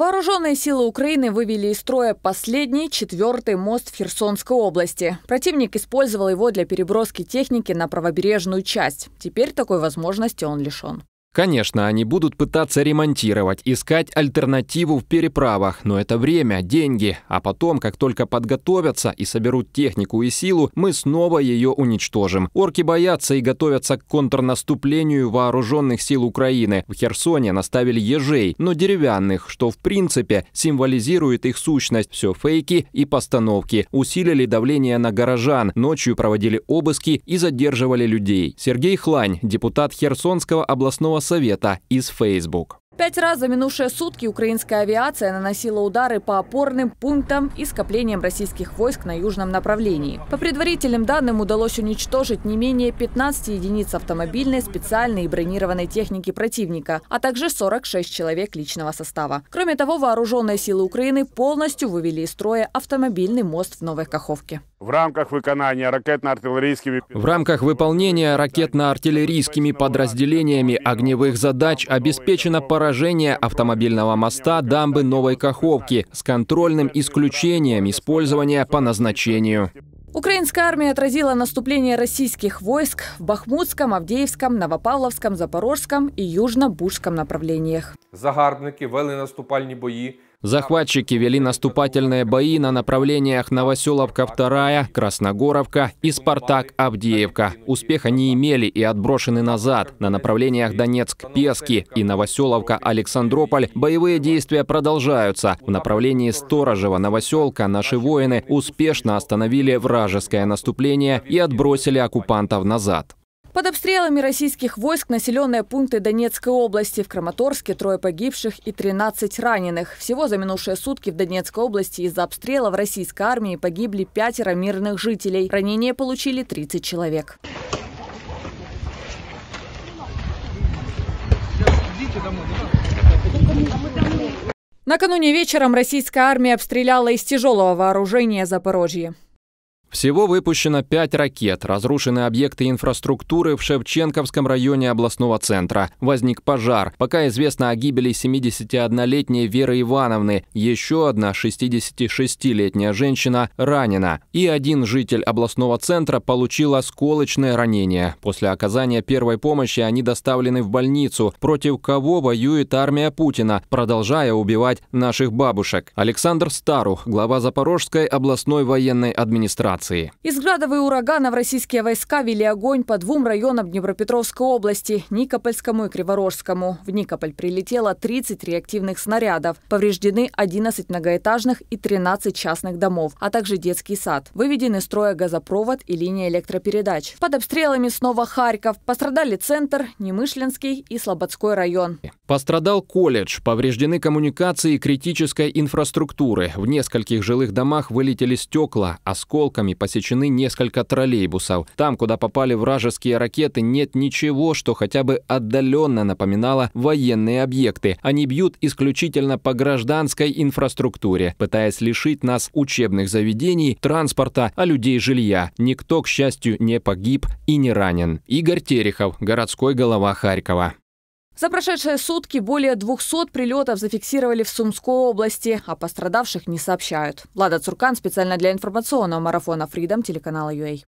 Вооруженные силы Украины вывели из строя последний, четвертый мост в Херсонской области. Противник использовал его для переброски техники на правобережную часть. Теперь такой возможности он лишен. Конечно, они будут пытаться ремонтировать, искать альтернативу в переправах, но это время, деньги, а потом, как только подготовятся и соберут технику и силу, мы снова ее уничтожим. Орки боятся и готовятся к контрнаступлению вооруженных сил Украины. В Херсоне наставили ежей, но деревянных, что в принципе символизирует их сущность. Все фейки и постановки. Усилили давление на горожан, ночью проводили обыски и задерживали людей. Сергей Хлань, депутат Херсонского областного Совета из Facebook. Пять раз за минувшие сутки украинская авиация наносила удары по опорным пунктам и скоплениям российских войск на южном направлении. По предварительным данным удалось уничтожить не менее 15 единиц автомобильной, специальной и бронированной техники противника, а также 46 человек личного состава. Кроме того, вооруженные силы Украины полностью вывели из строя автомобильный мост в Новой Каховке в рамках выполнения ракетно-артиллерийскими в рамках выполнения ракетно-артиллерийскими подразделениями огневых задач обеспечено поражение автомобильного моста дамбы Новой Каховки с контрольным исключением использования по назначению. Украинская армия отразила наступление российских войск в Бахмутском, Авдеевском, Новопавловском, Запорожском и Южно-Бужском направлениях. Загарбники вели наступальні бои. Захватчики вели наступательные бои на направлениях Новоселовка-2, Красногоровка и Спартак-Авдеевка. Успеха не имели и отброшены назад. На направлениях Донецк-Пески и Новоселовка-Александрополь боевые действия продолжаются. В направлении Сторожева-Новоселка наши воины успешно остановили вражеское наступление и отбросили оккупантов назад. Под обстрелами российских войск населенные пункты Донецкой области. В Краматорске трое погибших и 13 раненых. Всего за минувшие сутки в Донецкой области из-за обстрела в российской армии погибли пятеро мирных жителей. Ранения получили 30 человек. Накануне вечером российская армия обстреляла из тяжелого вооружения Запорожье. Всего выпущено 5 ракет, разрушены объекты инфраструктуры в Шевченковском районе областного центра. Возник пожар. Пока известно о гибели 71-летней Веры Ивановны. Еще одна 66-летняя женщина ранена. И один житель областного центра получил осколочное ранение. После оказания первой помощи они доставлены в больницу, против кого воюет армия Путина, продолжая убивать наших бабушек. Александр Старух, глава Запорожской областной военной администрации информации. Из градов урагана в российские войска вели огонь по двум районам Днепропетровской области – Никопольскому и Криворожскому. В Никополь прилетело 30 реактивных снарядов. Повреждены 11 многоэтажных и 13 частных домов, а также детский сад. Выведены из строя газопровод и линия электропередач. Под обстрелами снова Харьков. Пострадали центр, Немышленский и Слободской район. Пострадал колледж. Повреждены коммуникации и критической инфраструктуры. В нескольких жилых домах вылетели стекла осколками бомбами посечены несколько троллейбусов. Там, куда попали вражеские ракеты, нет ничего, что хотя бы отдаленно напоминало военные объекты. Они бьют исключительно по гражданской инфраструктуре, пытаясь лишить нас учебных заведений, транспорта, а людей жилья. Никто, к счастью, не погиб и не ранен. Игорь Терехов, городской голова Харькова. За прошедшие сутки более 200 прилетов зафиксировали в Сумской области, а пострадавших не сообщают. Влада Цуркан специально для информационного марафона Freedom телеканала UA.